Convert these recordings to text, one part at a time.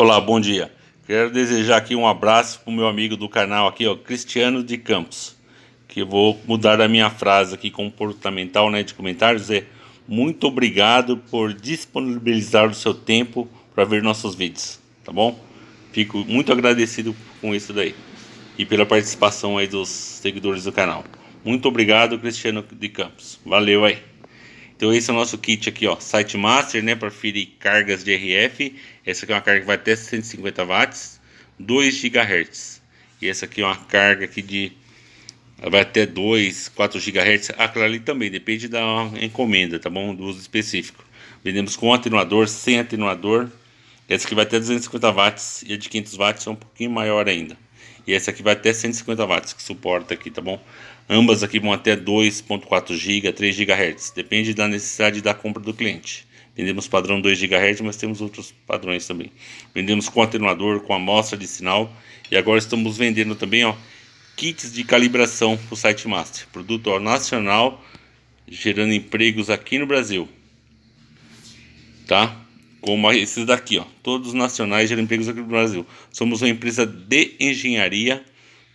Olá, bom dia. Quero desejar aqui um abraço para o meu amigo do canal aqui, ó, Cristiano de Campos. Que vou mudar a minha frase aqui comportamental, né, de comentários é muito obrigado por disponibilizar o seu tempo para ver nossos vídeos, tá bom? Fico muito agradecido com isso daí e pela participação aí dos seguidores do canal. Muito obrigado, Cristiano de Campos. Valeu aí. Então esse é o nosso kit aqui, ó, Site Master, né, para ferir cargas de RF. Essa aqui é uma carga que vai até 150 watts, 2 GHz. E essa aqui é uma carga aqui de vai até 2, 4 GHz. Aquela ali também, depende da encomenda, tá bom? Do uso específico. Vendemos com atenuador, sem atenuador. Essa aqui vai até 250 watts e a de 500 watts é um pouquinho maior ainda. E essa aqui vai até 150 watts que suporta aqui, tá bom? Ambas aqui vão até 2.4 GB, 3 GHz, depende da necessidade da compra do cliente. Vendemos padrão 2 GHz, mas temos outros padrões também. Vendemos com atenuador, com amostra de sinal e agora estamos vendendo também ó, kits de calibração para o site master. Produto ó, nacional, gerando empregos aqui no Brasil. Tá? Como esses daqui, ó, todos nacionais gerando empregos aqui no Brasil. Somos uma empresa de engenharia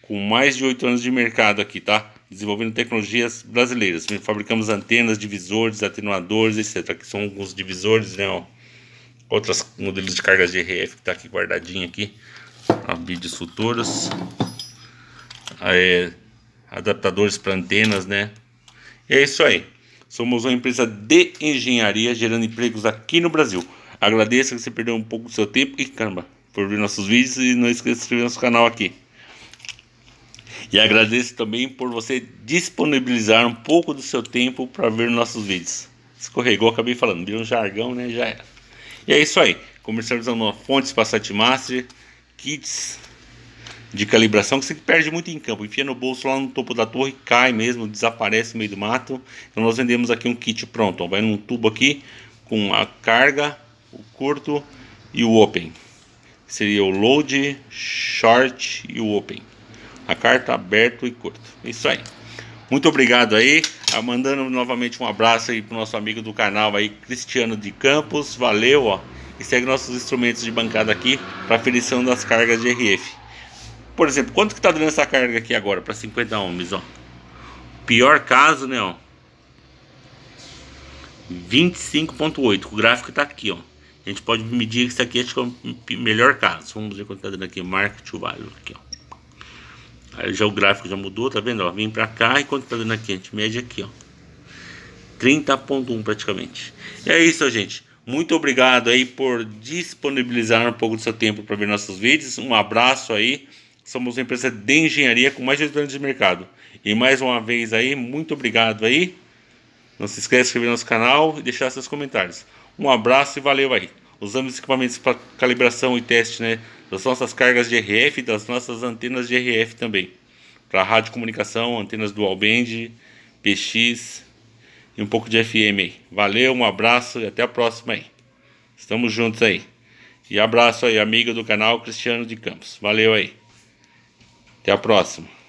com mais de oito anos de mercado aqui, tá? Desenvolvendo tecnologias brasileiras. Fabricamos antenas, divisores, atenuadores, etc. Aqui são alguns divisores, né? Ó. Outros modelos de cargas de RF que tá aqui guardadinho aqui. Ó, vídeos futuros. É, adaptadores para antenas, né? E é isso aí. Somos uma empresa de engenharia gerando empregos aqui no Brasil. Agradeço que você perdeu um pouco do seu tempo e caramba, por ver nossos vídeos e não esqueça de se inscrever no nosso canal aqui. E agradeço também por você disponibilizar um pouco do seu tempo para ver nossos vídeos. Escorregou, acabei falando, virou um jargão, né? Já era. E é isso aí. Comercializando fontes Passat Master, kits de calibração que você perde muito em campo. Enfia no bolso lá no topo da torre, cai mesmo, desaparece no meio do mato. Então nós vendemos aqui um kit pronto. Ó, vai num tubo aqui com a carga, o curto e o open. Seria o load, short e o open a carta aberta e curta. Isso aí. Muito obrigado aí. Ah, mandando novamente um abraço aí pro nosso amigo do canal aí, Cristiano de Campos. Valeu, ó. E segue nossos instrumentos de bancada aqui para aferição das cargas de RF. Por exemplo, quanto que tá dando essa carga aqui agora para 50 ohms, ó? Pior caso, né, ó. 25.8. O gráfico tá aqui, ó. A gente pode medir isso aqui, acho que é o melhor caso. Vamos ver quanto tá dando aqui, market value aqui, ó. Aí já o gráfico já mudou, tá vendo? Ó, vim para cá e quanto tá dando aqui? A gente mede aqui, ó. 30.1 praticamente. E é isso, gente. Muito obrigado aí por disponibilizar um pouco do seu tempo para ver nossos vídeos. Um abraço aí. Somos uma empresa de engenharia com mais de 8 anos de mercado. E mais uma vez aí, muito obrigado aí. Não se esqueça de inscrever no nosso canal e deixar seus comentários. Um abraço e valeu aí. Usamos equipamentos para calibração e teste, né? das nossas cargas de RF e das nossas antenas de RF também. Para rádio comunicação, antenas dual band, PX e um pouco de FM aí. Valeu, um abraço e até a próxima aí. Estamos juntos aí. E abraço aí, amigo do canal Cristiano de Campos. Valeu aí. Até a próxima.